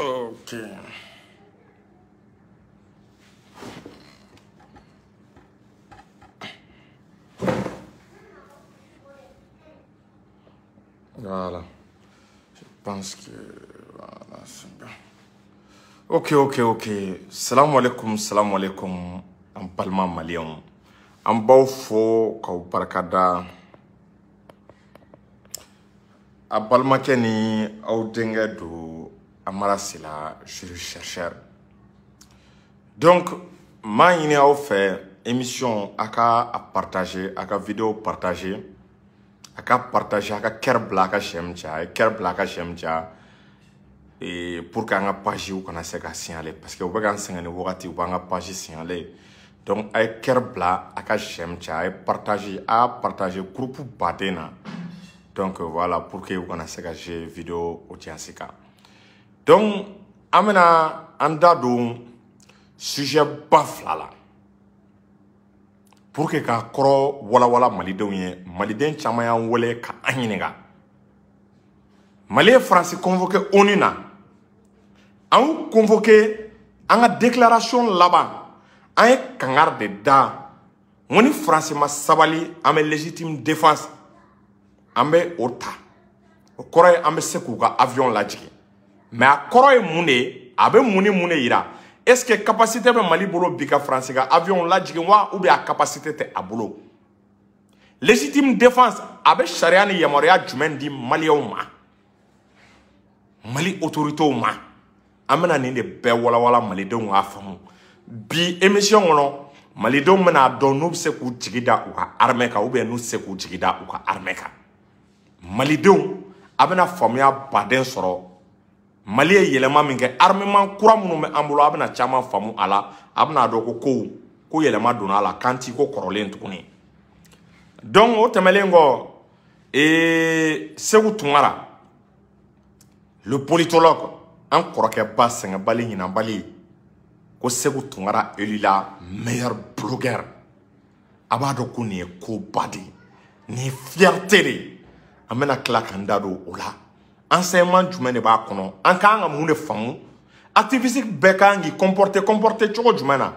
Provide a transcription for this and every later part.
Ok. Voilà. Je pense que... Voilà, c'est bien. Ok, ok, ok. Salam alaikum, salam alaikum. en balima maliyɛnw. An b'aw fo En barikada. A balimakɛ ni aw denkɛ don Amara Sila, je suis chercheur. Donc, ma ɲini aw émission aka à partager aka vidéo partager aka partager aka ka cœur bila a ka sɛ a et pour qu'an ka page u kana se parce que vous pouvez k'an sɛgɛn ni wagati u b'an ka page signaler donc aka ye cœur bila a ka partager à partager groupe baden na donc voilà pour que vous kana se vidéo au kan. donc an bɛna an da don sujet ba fila la pour que k'a kɔrɔ walawala malidenw ye maliden caman y'an wele ka an ɲininka mali ye faransi convoqué onu na an y'u convoqué an ka déclaration laban an ye kangari de da n ko ni faransi ma sabali an bɛ légitime défense an bɛ o ta o kɔrɔ ye an bɛ se k'u ka avion lajigin mɛ a kɔrɔ ye mun de ye a bɛ mun ni mun de yira est ce que capacité bɛ mali bolo bi ka faransi ka avion lajigin wa ou bien a capacité tɛ a bolo légitime défense a bɛ sariya ni yamaruya jumɛn di maliyɛnw ma mali autoritéw ma an bɛna nin de bɛɛ walawala malidenw k'a faamu bi émission kɔnɔ malidenw bɛna dɔn n'u bɛ se k'u jigi da u ka armée kan ou bien n'u tɛ se k'u jigi da u ka armée kan malidenw a bɛna faamuya baden sɔrɔ mali ye yɛlɛma min kɛ armement kura minnu bɛ an bolo a bɛna caman faamu a la a bɛna dɔn ko kow ko yɛlɛma donna a la kanti ko kɔrɔlen tuguni donc o tɛmɛlen kɔ ee segu tunkara le politologue an kɔrɔkɛba sɛgɛnbali ɲinanbali ko segu tunkara elila meilleur blogueur a b'a dɔn ko nin ye koba de ye nin ye fierté de ye an bɛna tila k'an da don o la. enseignement jumɛn de b'a kɔnɔ an k'an ka mun de faamu activiste bɛɛ kan k'i comporter comporter cogo jumɛn na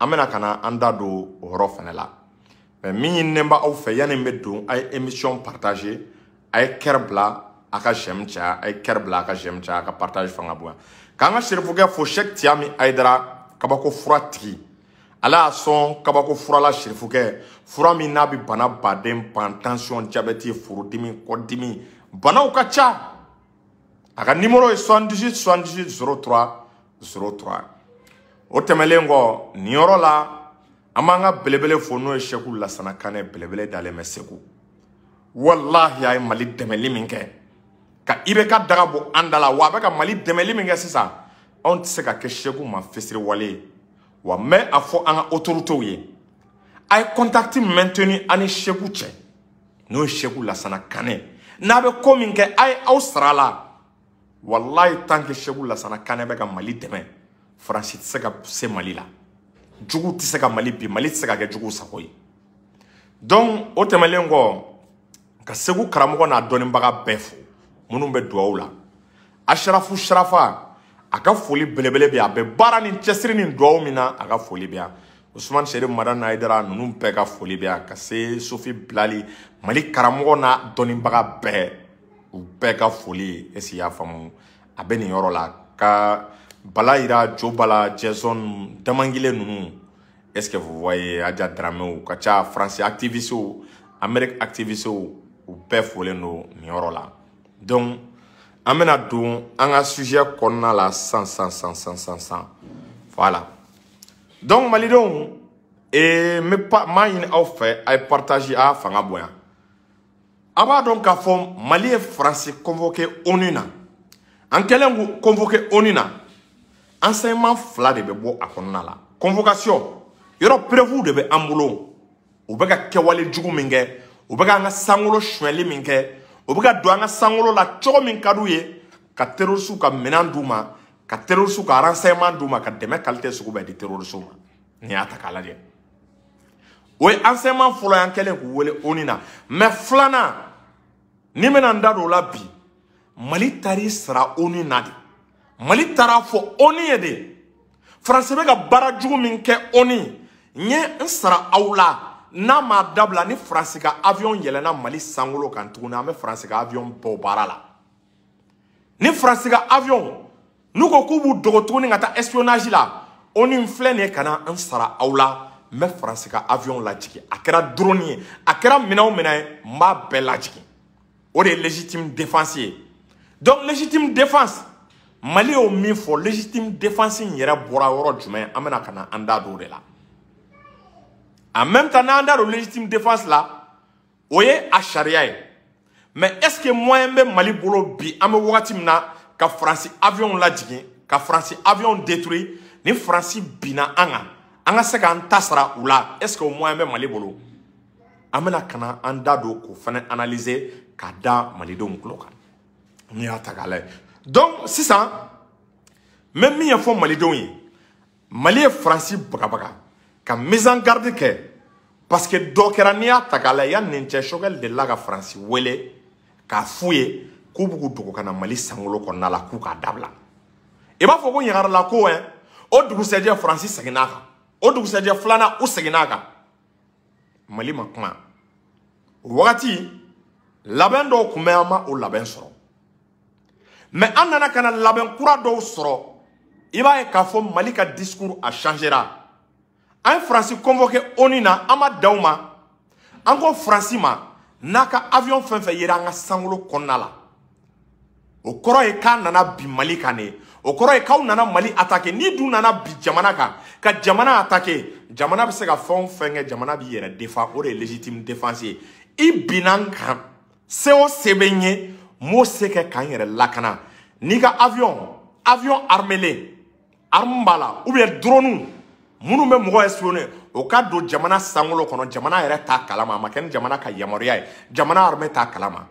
an bɛna ka na an da don o yɔrɔ fana la mɛ min ɲininen bɛ aw fɛ yanni n bɛ don a ye émission partager a ye cœur bila a ka j'aime caya a ye cœur bila a ka j'aime caya a ka partage fanga bonya k'an ka serifokɛ fo Cheikh Tiyami Ayidara kabako fura tigi ala y'a sɔn kabako fura la serifokɛ fura min n'a bɛ bana baden ban tension jabɛti furudimi kɔdimi banaw ka ca a ka nimoro ye 78 78 03 03 o tɛmɛlen kɔ nin yɔrɔ la an b'an ka belebele fo n'o ye sɛku lasana kanɛ belebele dalen bɛ segu walahi a ye mali dɛmɛli min kɛ ka i bɛ ka daga bɔ an da la wa a bɛ ka mali dɛmɛli min kɛ sisan anw tɛ se ka kɛ sɛku ma fesiriwale ye wa n bɛ a fɔ an ka otoritew ye a ye kɔntakiti mɛnteni ani sɛku cɛ n'o ye sɛku lasana kanɛ n'a bɛ ko min kɛ a ye aw sara a la walayi tanke segu lasana kanɛ bɛ ka mali dɛmɛ faransi tɛ se ka se mali la jugu tɛ se ka mali bi mali tɛ se ka kɛ jugu sago ye donc o tɛmɛlen kɔ ka segu karamɔgɔ n'a dɔnnibaga bɛɛ fo minnu bɛ duwawu la asharafu sharafa a ka foli belebele bɛ a bɛ baara ni cɛsiri ni duwawu min na a ka foli bɛ yan usman seri mada naidara ninnu bɛɛ ka foli bɛ yan ka se sofi bilali mali karamɔgɔ n'a dɔnnibaga bɛɛ Pega foli y'a a jason Demangile, est-ce que vous voyez aja drame ou Kacha français, activiste activiste ou don la donc an sujet la san san san voilà donc malidon et me pa main a b'a dɔn k'a fɔ mali ye faransi kɔnfɔke onu na an kɛlen ko kɔnfɔke onu na enseignement fila de bɛ bɔ a kɔnɔna la convocation yɔrɔ preuve de bɛ an bolo u bɛ ka kɛwale jugu min kɛ u bɛ ka an ka sankolo suɲɛli min kɛ u bɛ ka don an ka sankolo la cogo min ka d'u ye ka terroriste ka minɛn d'u ma ka terroriste ka renseignement d'u ma ka dɛmɛ qualité sugu bɛɛ di terroriste ma ni y'a ta k'a lajɛ o ye enseignement fɔlɔ y'an kɛlen k'u wele ONU na mais filanan ni bɛna n da don o la bi mali taar'i sara onu na de mali taara fɔ onu ye de faransi bɛ ka baara jugu min kɛ onu n ye n sara aw la n'a ma dabila ni faransi ka avion yɛlɛnna mali sankolo kan tuguni an bɛ faransi ka avion bɔ baara la ni faransi ka avion n'u ko k'u b'u dogo tuguni ka taa espionnage la onu filɛ nin ye ka na n sara aw la. n bɛ faransi ka avion lajigin a kɛra drone ye a kɛra minɛn o minɛn ye n b'a bɛɛ lajigin o de ye légitime défense ye donc légitime défense mali y'o min fɔ légitime défense in yɛrɛ bɔra yɔrɔ jumɛn an bɛna ka na an da don o de la en même temps n'an da don légitime défense la o ye a sariya ye mais est ce que moyen bɛ mali bolo bi an bɛ wagati min na ka faransi avion lajigin ka faransi avion détruire ni faransi binna an kan an ka se k'an ta sara u la est ce que o moyen bɛ mali bolo an bɛna ka na an da don k'o fana analyser k'a da malidenw tulo kan n'i y'a ta k'a lajɛ donc sisan n bɛ min ɲɛfɔ malidenw ye mali ye faransi bagabaga ka mise en garde kɛ parce que dɔ kɛra n'i y'a ta k'a lajɛ yanni nin cɛ sɔgɛli delila ka faransi wele k'a f'u ye k'u b'u k'u dogo ka na mali sankolo kɔnɔna la k'u k'a dabila i b'a fɔ ko ɲagarala ko ɛ o dugusɛjɛ faransi seginna a kan o dugusɛjɛ filanan u seginna a kan mali ma kuma o wagati labɛn dɔw kun bɛ an ma o labɛn sɔrɔ mɛ an nana ka na labɛn kura dɔw sɔrɔ i b'a ye k'a fɔ mali ka discours a changera an ye faransi convoqué onu na an ma dan o ma an ko faransi ma n'a ka avion fɛn fɛn yera an ka sankolo kɔnɔna la o kɔrɔ ye k'a nana bi mali kan de o kɔrɔ ye k'aw nana mali atake n'i dun nana bi jamana kan ka jamana atake jamana bɛ se ka fɛn o fɛn kɛ jamana b'i yɛrɛ défend o de ye légitime défense ye i binna n kan. se o se bɛ n ye n b'o se kɛ ka n yɛrɛ lakana n'i ka avion avion armele arme b'a la ubiyɛn dronu minnu bɛ mɔgɔ espionner o ka don jamana sankolo kɔnɔ jamana yɛrɛ t'a kalama a ma kɛ ni jamana ka yamaruya ye jamana arme t'a kalama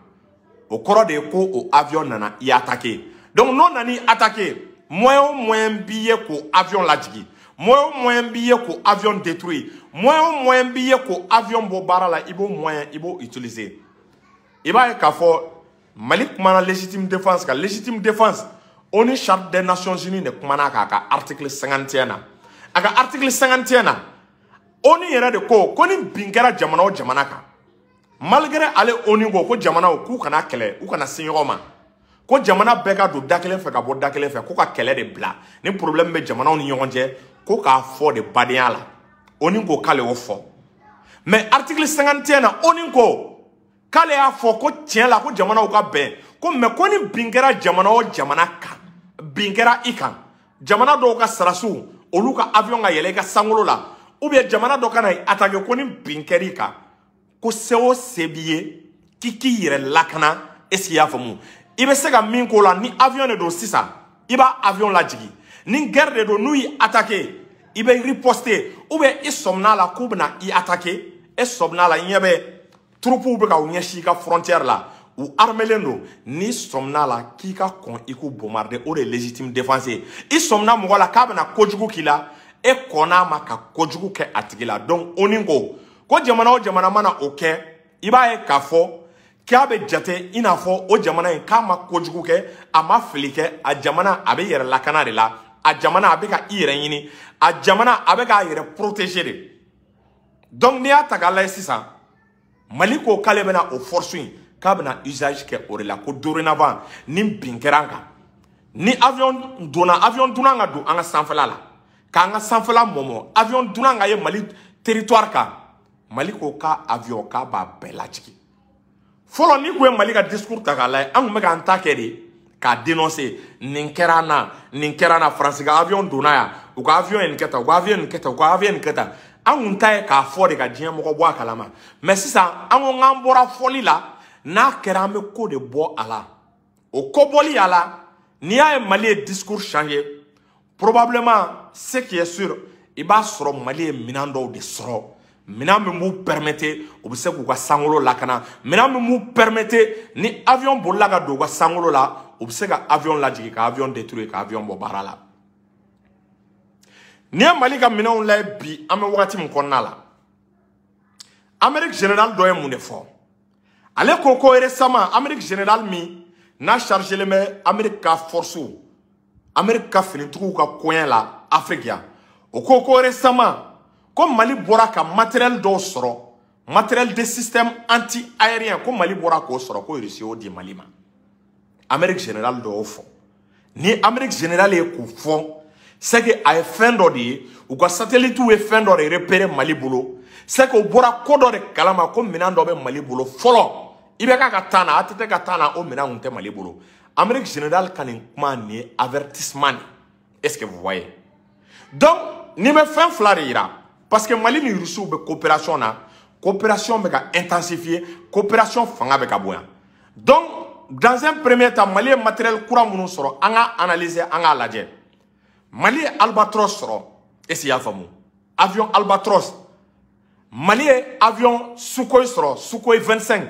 o kɔrɔ de ye ko o avion nana i attaquer donc n'o nana i attaquer moyen o moyen b'i ye k'o avion lajigin moyen o moyen b'i ye k'o avion détruire moyen o moyen b'i ye k'o avion bɔ baara la i b'o moyen i b'o utiliser. i b'a ye k'a fɔ mali kumana légitime défense kan légitime défense onu charte des nations unies de kumana k'a ka article 51 na a ka article 51 na onu yɛrɛ de ko ko ni bin kɛra jamana o jamana kan malgré ale onu ko ko jamanaw k'u kana kɛlɛ u kana se ɲɔgɔn ma ko jamana bɛɛ ka don da kelen fɛ ka bɔ da kelen fɛ ko ka kɛlɛ de bila ni problème bɛ jamanaw ni ɲɔgɔn cɛ ko k'a fɔ de badenya la oni ko k'ale y'o fɔ mais article 51 na oni ko k'ale y'a fɔ ko tiɲɛ la ko jamanaw ka bɛn ko mɛ ko ni bin kɛra jamana o jamana kan bin kɛra i kan jamana dɔw ka sarasiw olu ka avion ka yɛlɛ i ka sankolo la ubiyɛn jamana dɔ ka na i atake ko ni bin kɛr'i kan ko se o se b'i ye k'i k'i yɛrɛ lakana esike i y'a faamu i bɛ se ka min k'o la ni avion de don sisan i b'a avion lajigi ni guerre de don n'u y'i atake i bɛ riposte ubiyɛn i sɔmin'a la k'u bɛna i atake e sɔmin'a la i ɲɛ bɛ trupu ou beka ou nyeshi i ka fronter la, ou arme lendo, ni somna la ki ka kon i ku bomarde, ou de lejitim defanse. I somna mwola ka be na kodjuku ki la, e kon a ma ka kodjuku ke ati ki la. Donk, oningo, kwa jamanan ou jamanan manan oke, i ba e ka fo, ki a be jate ina fo, ou jamanan e ka ma kodjuku ke, a ma flike, a jamanan abe yere lakanari la, a jamanan abe ka irenyini, a jamanan abe ka ire protejere. Donk, diya takal la e sisa, mali ko k'ale bɛna o force in k'a bɛna usage kɛ o de la ko dorénavant ni bin kɛra an kan ni avion donna avion dunan ka don an ka sanfɛla la k'an ka sanfɛla mɔmɔ avion dunan ka ye mali territoire kan mali ko k'a avion k'a b'a bɛɛ lajigin fɔlɔ n'i tun ye mali ka discours ta k'a lajɛ an tun bɛ k'an ta kɛ de k'a dénoncer nin kɛra an na nin kɛra an na faransi ka avion donna yan u ka avion ye nin kɛ tan u ka avion ye nin kɛ tan u ka avion ye nin kɛ tan an kun ta ye k'a fɔ de ka diɲɛ mɔgɔ bɔ a kalama mɛ sisan an ko k'an bɔra fɔli la n'a kɛra an bɛ ko de bɔ a la o ko bɔli a la n'i y'a ye mali ye discours changer probablement ce qui est sûr i b'a sɔrɔ mali ye minɛn dɔw de sɔrɔ minan min b'u permettre u bɛ se k'u ka sankolo lakana minan min b'u permettre ni avion bolila ka don u ka sankolo la u bɛ se ka avion lajigin ka avion détruire ka avion bɔ baara la. n'i ye mali ka minɛnw lajɛ bi an bɛ wagati min kɔnɔna la ameriki general dɔ ye mun de fɔ ale ko ko récemment ameriki general min n'a chargelen bɛ ameriki ka forces ameriki ka finitigiw ka kɔɲɛ la afiriki yan o ko ko récemment ko mali bɔra ka matériel dɔw sɔrɔ matériel de système anti aérien ko mali bɔra k'o sɔrɔ ko rusi y'o di mali ma ameriki general dɔ y'o fɔ ni ameriki general ye k'o fɔ. c'est que à ye fɛn ou de satellite ye fɛn dɔ de repérer Mali c'est que u bora codore dɔ de kalama ko minɛn dɔ bɛ Mali bolo fɔlɔ i bɛ k'a ka taa na ATT ka taa na o Mali Amérique générale ka nin avertissement est ce que vous voyez donc n'i me fɛn fila parce que Mali ni Russie coopération na coopération bɛ intensifier coopération fanga bɛ ka donc dans un premier temps Mali matériel courant nous sɔrɔ anga analyser anga k'a mali ye albatros sɔrɔ est ce que i y'a faamu avion albatros mali ye avion sukoyi sɔrɔ sukoyi 25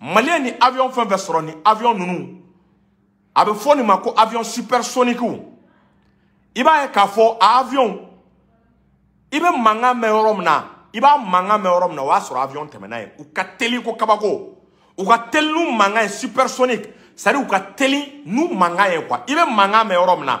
mali ye nin avion fɛn fɛn sɔrɔ nin avion ninnu a bɛ fɔ nin ma ko avion supersonique i b'a ye k'a fɔ a avion i bɛ mankan mɛn yɔrɔ min na i b'a mankan mɛn yɔrɔ min na o y'a sɔrɔ avion tɛmɛna ye u ka teli ko kabako u ka teli n'u mankan ye supersonique c'est à dire u ka teli n'u mankan ye quoi i bɛ mankan mɛn yɔrɔ min na.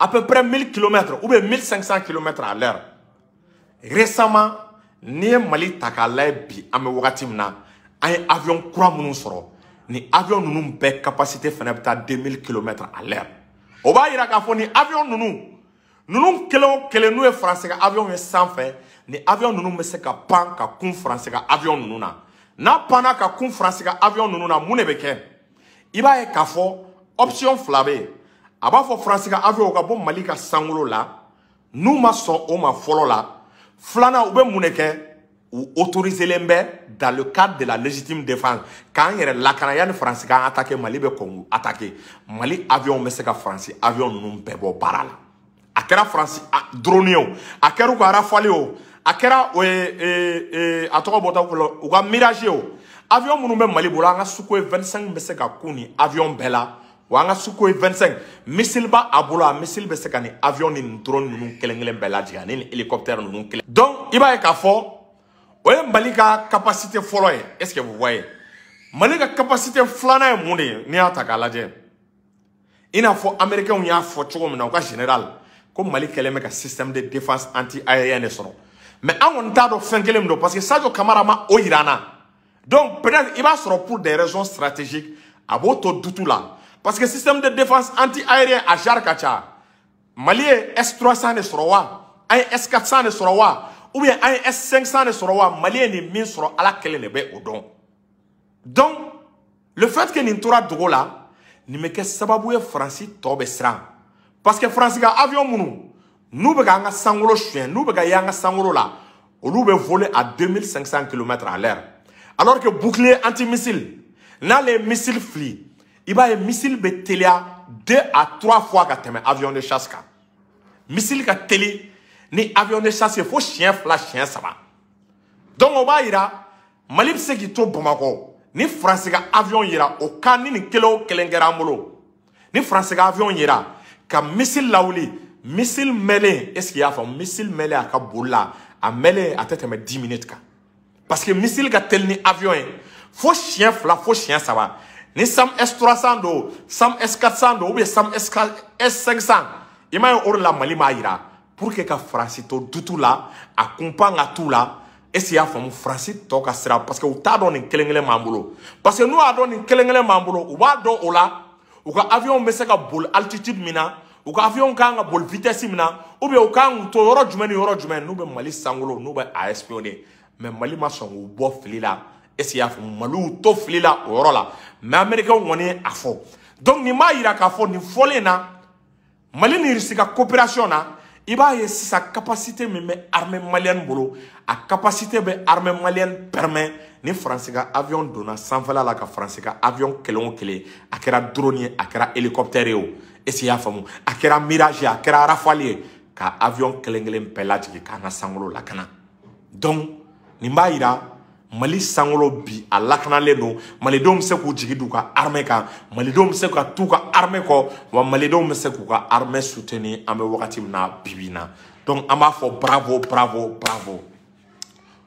à peu près 1000 km ou bien 1500 km à l'heure. Récemment, ni Mali ta bi an na, avion quoi minnu ni avion nous bɛɛ capacité fana à deux 2000 km à l'heure. O b'a jira k'a fɔ ni avion ninnu, ninnu kelen o nous n'u français Faransi ka avion ye ni avion nous bɛ se ka pan ka kun Faransi ka avion ninnu na. N'a panna ka kun français ka avion nous na, mun de bɛ kɛ? option flabé a b'a fɔ faransi ka avion ka bɔ mali ka sankolo la n'u ma sɔn o ma fɔlɔ la filanan u bɛ mun de kɛ u autoriselen bɛ dans le cadre de la légitime défense k'an yɛrɛ lakana yanni faransi k'an attaquer mali bɛ kɔn k'u attaquer mali avion bɛ se ka faransi avion ninnu bɛɛ bɔ baara la a kɛra faransi drone ye o a kɛra u ka rafale o a kɛra e, e, a tɔgɔ bɔta fɔlɔ u ka mirage ye o avion minnu bɛ mali bolo an ka sukhoi 25 bɛ se ka kun ni avion bɛɛ la. wa an ka sukhoi e 25 missile ba a bolo a missile bɛ se ka nin avion ni nin drone ninnu kelen kelen bɛɛ lajigin ani nin hélicoptère ninnu kelen. donc i b'a ye k'a fɔ o ye mali ka capacité fɔlɔ ye est ce que vous voyez mali e e, ka capacité filanan ye mun de ye n'i y'a ta k'a lajɛ i n'a fɔ américains y'a fɔ cogo min na u ka général ko mali kɛlen bɛ ka système de défense anti aérien de sɔrɔ mais an kɔni t'a dɔn fɛn kelen min don parce que sadio kamara ma o jira an na donc peut être i b'a sɔrɔ pour des raisons stratégiques a b'o to dutu la. parce que le système de défense anti-aérien à Mali Malier, S300 de un S400 de ou bien S500 de est wa à de ne sɔrɔ ala donc le fait que nous tora dogo là, nin bɛ que sababu ye faransi tɔ parce que Francis a avion nous, nous Nous, k'an ka sankolo nous n'u un ka ye Nous nous voler à 2500 km à l'air, alors que bouclier anti-missile les les missiles flits, y va y deux à trois fois avion de chasse Missile missiles ni avion de chasse faut chien la chien ça va donc on va ne qui se ni français avion au ni ni français avion missile missile est ce que y y'a a a minutes parce que missile ni avion hein. faux chien chien ça ni sam S300 do sam S400 do ou bien sam S500 i m'a ye o de la mali m'a yira pour que ka faransi to dutu la a kunpan ka t'u la est ce y'a faamu faransi tɔ ka sira parce que u t'a dɔn nin kelen kelen b'an bolo parce que n'u y'a dɔn nin kelen kelen b'an bolo u b'a dɔn o la u ka avion bɛ se ka boli altitude min na u ka avion kan ka boli vitesse min na ou bien u kan k'u to yɔrɔ jumɛn ni yɔrɔ jumɛn n'u bɛ mali sankolo n'u bɛ ASPO de mais mali ma sɔn k'u bɔ fili la. est-ce y'a faamu maliw to fili la o yɔrɔ la mɛ amerikɛnw kɔni ye a fɔ donc nin b'a yira k'a fɔ nin fɔlen na mali ni irisi ka coopération na i b'a ye sisan capacité min bɛ armée malienne bolo a capacité bɛ armée malienne permet ni faransi ka avion donna sanfɛla la ka faransi ka avion kelen o kelen a kɛra drone ye a kɛra hélicoptère ye o est ce que i y'a faamu a kɛra mirage ye a kɛra rafale ye ka avion kelen kelen bɛɛ lajigin k'an ka sankolo lakana donc nin b'a yira mali sankolo bi a lakanalen don malidenw bɛ se k'u jigi d'u ka armée kan malidenw bɛ se ka t'u ka armée kɔ wa malidenw bɛ se k'u ka armée soutenir an bɛ wagati min na bibi in na donc an b'a fɔ bravo bravo bravo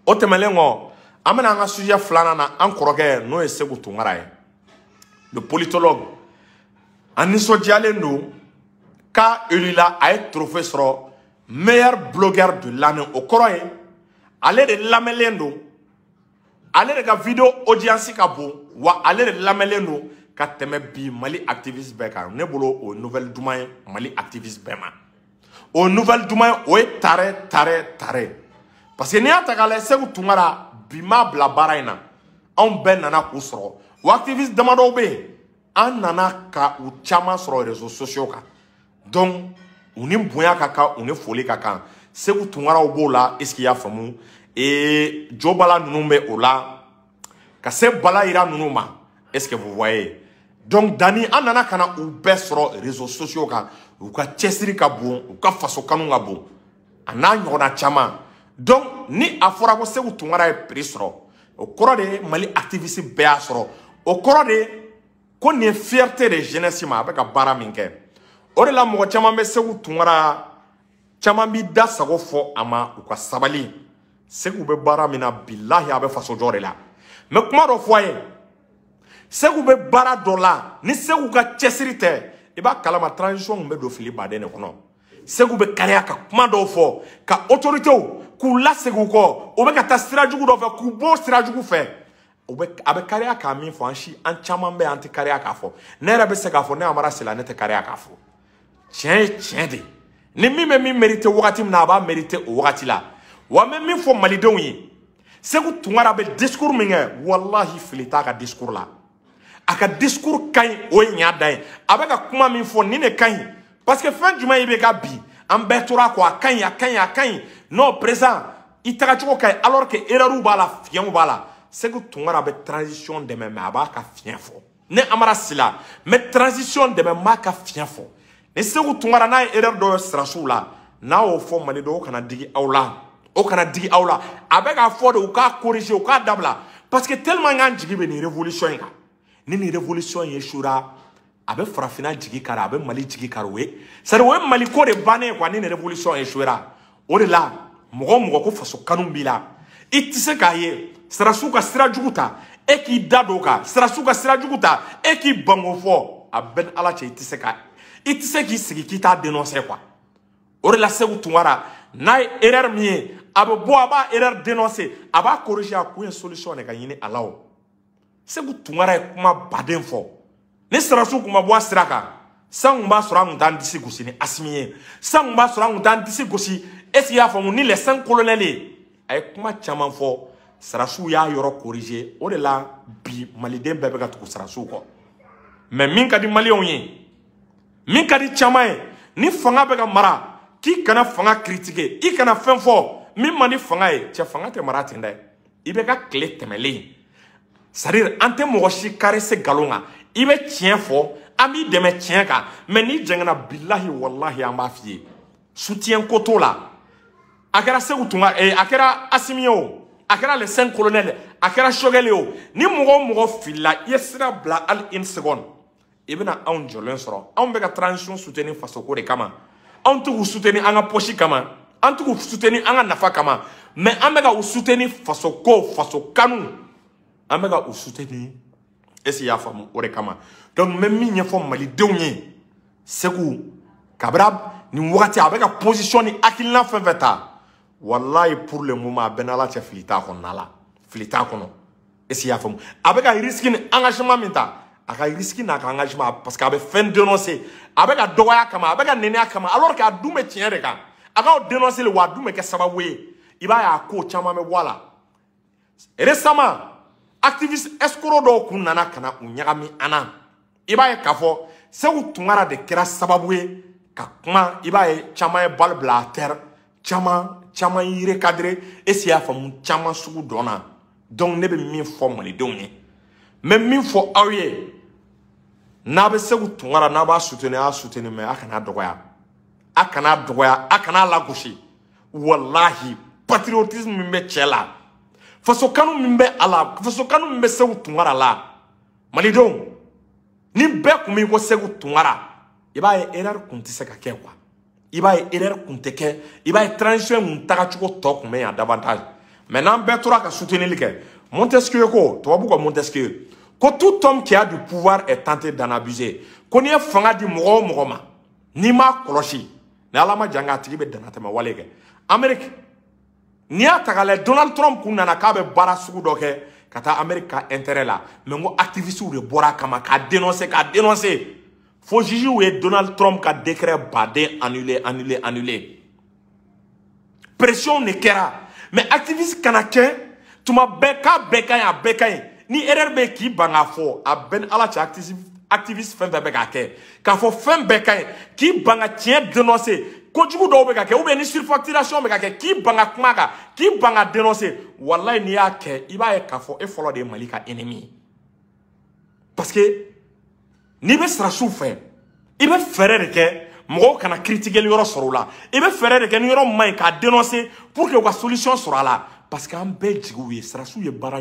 o tɛmɛnen kɔ an bɛna an ka sujet filanan na an kɔrɔkɛ n'o ye segu tunkara ye le politologue a nisɔndiyalen don k'a elila a ye trophée sɔrɔ meilleur blogueur de l'année o kɔrɔ ye ale de lamɛnlen don. ale de ka video audience ka bon wa ale de lamɛlen don ka tɛmɛ bi mali activiste bɛɛ kan ne bolo o nouvelle duman ye mali activiste bɛɛ ma o nouvelle duman ye o ye tare tare tare parce que n'i y'a ta k'a lajɛ segu tunkara bi m'a bila baara in na anw bɛɛ nana k'u sɔrɔ o activiste damadɔw bɛ yen an nana ka u caman sɔrɔ réseaux sociaux kan donc u ni bonya ka kan u ni foli ka kan segu tunkaraw b'o la est ce que i y'a faamu ee jo bala ninnu bɛ o la ka se bala yira ninnu ma est ce que vous voyez donc dani an nana ka na u bɛɛ sɔrɔ réseaux sociaux kan u ka cɛsiri ka bon u ka faso kanu ka bon a n'a ɲɔgɔnna caman donc ni a fɔra ko segu tunkara ye prix sɔrɔ o kɔrɔ de ye mali activiste bɛɛ y'a sɔrɔ o kɔrɔ de ye ko nin ye fierté de jeunesse ma a bɛ ka baara min kɛ o de la mɔgɔ caman bɛ segu tunkara caman b'i da sago fɔ a ma u ka sabali Se koube bara mina bilah ya abe faso jore la. Me kouman do fwaye? Se koube bara do la, ni se koube chesirite, e ba kalama transisyon mbe do filibade ne konon. Se koube kareyaka kouman do fwo, ka otorite ou, kou la se kouko, oube kata stira jougou do fwe, koubo stira jougou fwe. Oube, abe kareyaka min fwo, an chi, an chamanbe an te kareyaka fwo. Ne rebe se gafo, ne amara sila, ne te kareyaka fwo. Tien, tien de. Ni mi me mi merite wakati mna ba, merite wakati la. wa n bɛ min fɔ segu tunkara bɛ discours min wallahi walahi fili t'a ka discours la a discours kay o ye ɲa a kuma min fɔ nin de parce que fin du ye bɛ ka bi an bɛɛ tora a kɔ a ka kay a ka non alors que erreur b'a la fiɲɛw b'a la segu tunkara bɛ transition de même a b'a ka fiɲɛ ne amara sila mais transition de même b'a ka fiɲɛ fɔ ni segu tunkara n'a ye erreur dɔ ye la n'a o fɔ malidenw kana digi awla o kana digi aw la a bɛ k'a fɔ de u k'a korije u k'a dabila parce que tellement n ka jigi bɛ nin révolution in kan ni nin révolution in ye sura a bɛ farafina jigi kari a bɛ mali jigi kari o ye c'est à dire o ye mali ko de bannen ye quoi ni nin révolution in sura o de la mɔgɔ o mɔgɔ ko faso kanu b'i la i tɛ se k'a ye sarasiw ka sira jugu ta e k'i da don o kan sarasiw ka sira jugu ta e k'i ban k'o fɔ a bɛ ni ala cɛ i tɛ se ka i tɛ se k'i sigi k'i t'a dénoncer quoi o de la segu tunkara n'a ye erreur min ye a bo aba erreur dénoncer a corriger a quoi une solution ne gagné ɲini c'est la o segu tunkara kuma baden fɔ ni ma bɔ a sira kan san tun b'a disi gosi ni asmié sans san tun b'a disi gosi est ce qu'il y y'a faamu ni les cinq colonels avec a ye kuma sera fɔ sarasiw y'a corrigé corriger o de bi maliden bébé ka ka sera sarasiw ko mais min ka di min ka di ni fanga bɛ mara qui kana fanga critiquer i kana fɛn min man di fanga ye cɛ fanga tɛ mara ten dɛ i bɛ ka tile tɛmɛlen c'est à dire an tɛ mɔgɔ si karese nkalon kan i bɛ tiɲɛ fɔ an b'i dɛmɛ tiɲɛ kan mɛ n'i jɛngɛnna bilahi walahi an b'a f'i ye soutien ko t'o la a kɛra segu tun ka a kɛra asimi ye o a kɛra le saint colonel a kɛra sogɛli ye o ni mɔgɔ o mɔgɔ filila i ye sira bila hali une seconde i bɛna anw jɔlen sɔrɔ anw bɛ ka transition soutenir fasoko de kama anw tɛ k'u soutenir an ka poche kama. an t'u suteni an ka nafa kama mɛ an bɛ ka u suteni faso ko faso kanu an bɛ ka u suteni est ce y'a faamu o de kama donc n bɛ min ɲɛfɔ malidenw ye segu kabira nin wagati a bɛ ka position ni hakilina fɛn fɛn ta walayi pour le moment a bɛ n'ala cɛ fili t'a kɔnɔna la fili t'a kɔnɔ est ce y'a faamu a bɛ ka risque ni engagement min ta a ka risque n'a ka engagement parce que a bɛ fɛn dénoncer a bɛ ka dɔgɔya kama a bɛ ka nɛnɛya kama alors que a dun bɛ tiɲɛ de kan. a k'aw denoncer wa a dun bɛ kɛ sababu ye i b'a ye a ko caman bɛ bɔ a la récemment activiste escrow dɔw kun nana ka na u ɲagami an na i b'a ye k'a fɔ segu tunkara de kɛra sababu ye ka kuma i b'a ye caman ye bali bila a terre caman caman yire kadire ese y'a faamu caman sugu dɔn na donc ne bɛ min fɔ malidenw ye n bɛ min fɔ aw ye n'a bɛ segu tunkara n'a b'a soutenir a y'a soutenir mais a kana dɔgɔya. a kana dɔgɔya a kana lagosi walahi patriotisme min bɛ cɛ la fasokanu min bɛ a la fasokanu min bɛ segu tunkara la malidenw ni bɛɛ kun b'i ko segu tunkara i b'a ye erreur kun tɛ se ka kɛ kuwa i b'a ye erreur kun tɛ kɛ i b'a ye transition kun tagacogo tɔ kun bɛ yan davantage mɛ n'an bɛɛ tora ka soutenir kɛ montesquieu ko tubabu ka montesquieu ko tout homme qui a du pouvoir est tenté d'en abuser ko n'i ye fanga di mɔgɔ o mɔgɔ ma n'i m'a kɔlɔsi ni ala ma jan k'a tigi bɛ danatɛmɛ wale n'i donald trump kunana kabe k'a bɛ baara sugu dɔ kɛ la mɛ n ko k'a dénoncer k'a dénoncer faut jugew donald trump ka décret badé, annulé annulé annulé pression ne kera. Mais activiste kana kɛ tuma beka beka, beka, ni erreur beki Bangafo a ben ala activiste activiste fɛn fɛn bɛ k'a kɛ k'a fɔ fɛn bɛɛ ka ɲi k'i ban ka tiɲɛ dénoncer kojugu dɔw bɛ ka kɛ ubiyɛn ni surfacturation bɛ ka kɛ k'i banga kuma kan k'i dénoncer walayi n'i y'a kɛ k'a fɔ e fɔlɔ de malika ennemi parce que n'i bɛ sirasiw fɛ ibe bɛ fɛɛrɛ de kɛ mɔgɔw kana critiquer yɔrɔ sɔrɔ la ibe bɛ fɛɛrɛ de kɛ ni yɔrɔ man k'a dénoncer pour que u solution sɔrɔ la parce que an bɛɛ jigiw ye sirasiw ye baara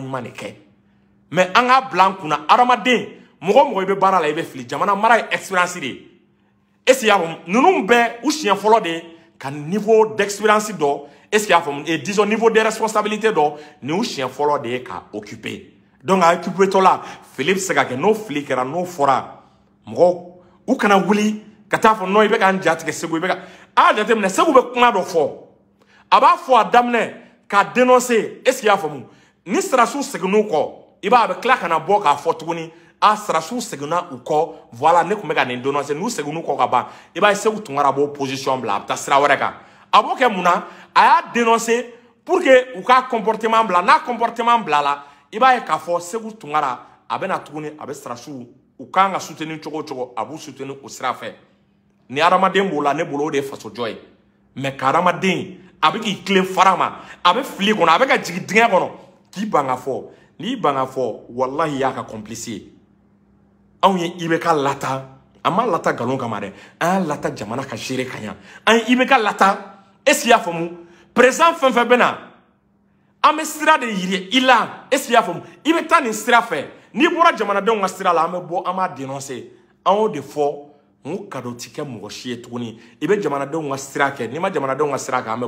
mais an blanc bila aramadé mɔgɔ mɔgɔ i bɛ baara la i bɛ fili jamana mara ye expérience de ye est ce que y'a faamu ninnu bɛɛ ben u siɲɛ fɔlɔ de ka niveau d'expérience dɔ est ce que y'a faamu et disons niveau de responsabilité dɔ nin u siɲɛ fɔlɔ de ye ka occuper donc a occupé tɔ la fili bɛ se ka kɛ n'o fili kɛra n'o fɔra mɔgɔw u kana wuli ka taa fɔ non i bɛ ka n jatigɛ segu i bɛ ka a y'a jateminɛ segu bɛ kuma dɔ fɔ a b'a fɔ a daminɛ k'a dénoncer est ce que y'a faamu ni sirasiw seginn'u kɔ i b'a ye a bɛ tila ka na bɔ k'a fɔ tuguni a sarasiw seginna u kɔ voilà ne tun bɛ ka nin don n'u seginn'u kɔ ka ban i b'a ye segu eh tunkara b'o position bila a bɛ taa sira wɛrɛ kan a b'o kɛ mun na a y'a dénoncer pour que u ka comportement bila n'a comportement bila la i b'a ye k'a fɔ segu tunkara a bɛ na tuguni a bɛ sarasiw u kan ka soutenir cogo o cogo a b'u soutenir o sira fɛ ni hadamaden b'o la ne bolo o de ye fasojɔ ye mɛ ka hadamaden a bɛ k'i tilen fara ma a bɛ fili kɔnɔ a bɛ ka jigin dingɛ kɔnɔ k'i ban ka fɔ n'i ban ka fɔ walahi i y'a ka complice ye anw ye IBK lata a ma lata nkalon kama an lata jamana ka kanya. ka ɲa an lata est-ce y'a faamu Présent fɛn fɛn de yiri i la est-ce y'a sira fɛ n'i bɔra jamanadenw ka sira la an bɛ bɔ de fɔ mu kado ti kɛ mɔgɔ si ye tuguni sira n'i ma jamanadenw ka sira kan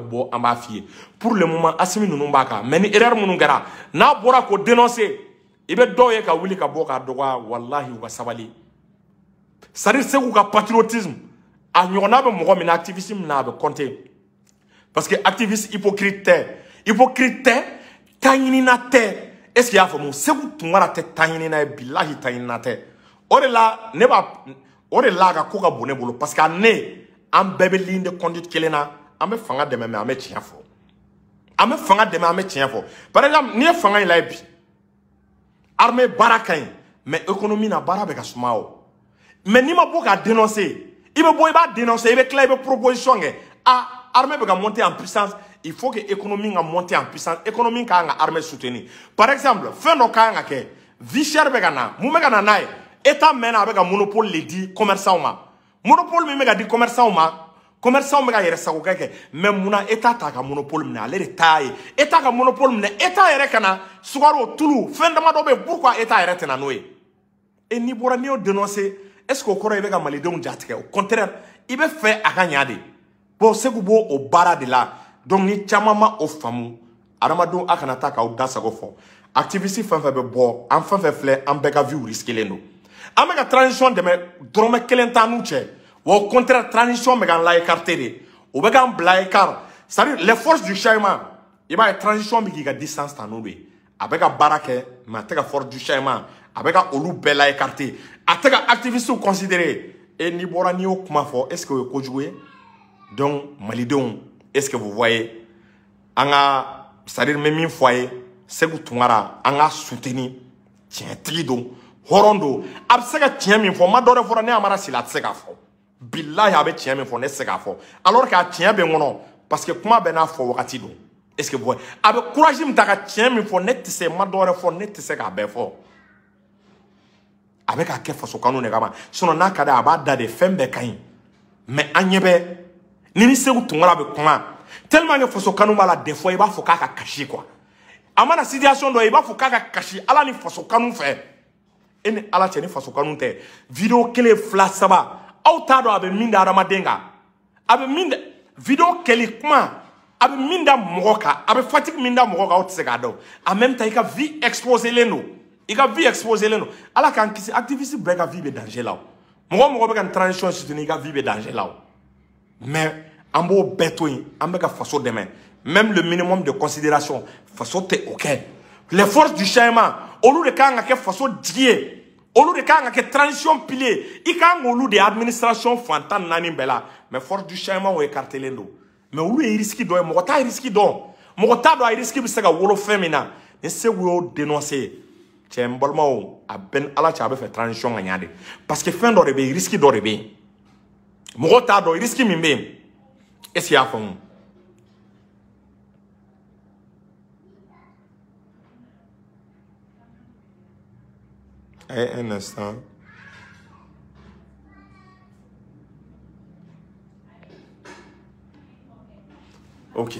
pour le moment Asimi ninnu b'a erreur n'a bɔra k'o i bɛ dɔw ye ka wuli ka bɔ k'a dɔgɔya walahi u ka sabali sari segu ka patriotisme a ɲɔgɔnna bɛ mɔgɔ min na activiste min na a bɛ kɔnte parce que activiste hypocrite tɛ hypocrite tɛ taɲinina tɛ est ce que y'a faamu segu tunkara tɛ taɲinina ye bilahi taɲinina tɛ o de la ne b'a o de la a ka ko ka bon ne bolo parce que a ne an bɛɛ bɛ ligne de conduite kelen na an bɛ fanga dɛmɛ mɛ an bɛ tiɲɛ fɔ an bɛ fanga dɛmɛ an bɛ tiɲɛ fɔ par exemple n'i ye fanga in lajɛ bi armée baara mais économie na pas bɛ ka Mais n'i ma dénoncer il ne bɔ dénoncer il clair proposition a ah, armée baga monter en puissance il faut que l'économie nga monter en puissance économie ka soutenir armée soutenir par exemple fin dɔ ka kan ka kɛ vie chère état mena a un monopole le dit commerçants monopole min bɛ ka commerçant bɛ ka yɛrɛ sagoya kɛ mɛ munna e t'a ta a ka monopole minɛ ale de t'a ye e t'a ka monopole minɛ e t'a yɛrɛ ka na sukaro tulu fɛn dama dɔ bɛ yen pourquoi e t'a yɛrɛ tɛna n'o ye e n'i bɔra n'i y'o dénoncer est ce que o kɔrɔ ye i bɛ ka malidenw jatigɛ au contraire i bɛ fɛ a ka ɲa de bon segu b'o o baara de la donc ni caman ma o faamu adamadenw a kana taa k'aw da sago fɔ activiste fɛn fɛn bɛ bɔ an fɛn fɛn filɛ an bɛɛ ka vie risquelen don an bɛ ka transition dɛmɛ dɔrɔmɛ kelen t'an n'u cɛ au contraire, transition, mais la écarté on Ou bien la écart. C'est-à-dire, les forces du changement, il y a une transition qui a distance dans nous. Avec un baraque, mais avec la force du changement, avec un olou bel la écarté. Avec un activiste considéré. Et ni bora ni au est-ce que vous jouez? Donc, malidon, est-ce que vous voyez? Anga, c'est-à-dire, même une fois, c'est que tout le soutenir tiɲɛtigi don horondo don a bɛ tiens, ka tiɲɛ ma Amara Sila a c'est bilahi a bɛ tiɲɛ min fɔ ne tɛ se k'a fɔ alors que a tiɲɛ bɛ n kɔnɔ parce que kuma bɛ n'a fɔ wagati don est ce que vous a bɛ courage min ta ka tiɲɛ min fɔ ne tɛ se ma dɔwɛrɛ fɔ ne tɛ se k'a bɛɛ fɔ a bɛ k'a kɛ faso kanu de kama sinon n'a ka di a b'a da de fɛn bɛɛ ka ɲi mais an ɲɛ bɛ ni ni segu tunkara bɛ kuma tellement que faso kanu b'a la des fois i b'a fɔ k'a ka kasi quoi a mana situation dɔ i b'a fɔ k'a ka kasi ala ni faso kanu fɛ e ni ala cɛ ni faso kanu tɛ vidéo kelen fila saba au tado, abe minda bɛ abe minda adamaden kan kuma abe minda min abe fatik minda a fatigue min da vi kan leno vi leno ala k'an kisi activiste brega vi vie bɛ danger la o mɔgɔ transition soutenu i ka vie danger la mais an b'o même le minimum de considération faso tɛ o les forces du au lieu de kan ka façon faso diye olu de kan ka kɛ transition pilier i kan k'olu de administration fantan naani bɛɛ la mais force du changement o écartelen don mais olu ye risque dɔ ye mɔgɔ t'a risque dɔn mɔgɔ t'a dɔn a risque bɛ se ka wolo fɛn min na ni segu y'o dénoncer cɛ n balimaw a bɛ ni ala cɛ a bɛ fɛ transition ka ɲa de parce que fɛn dɔ de bɛ yen risque dɔ de bɛ yen mɔgɔ t'a dɔn risque min bɛ yen est ce que i y'a faamu un, instant. Ok.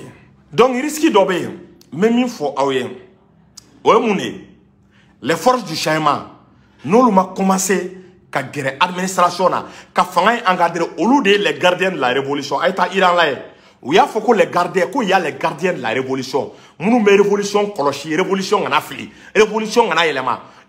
Donc, risque d'obéir, même une fois, ah les forces du changement, nous avons commencé à gérer l'administration, les gardiens de la révolution. Ah, Iran là, où il faut que les gardiens, qu'il y les gardiens de la révolution. Nous, mais révolution, révolution, on a révolution,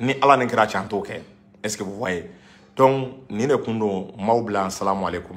ni ala ni kɛra can t'o kɛ est ce que vous voyez donc nin de kun don n b'aw bila salamu alekum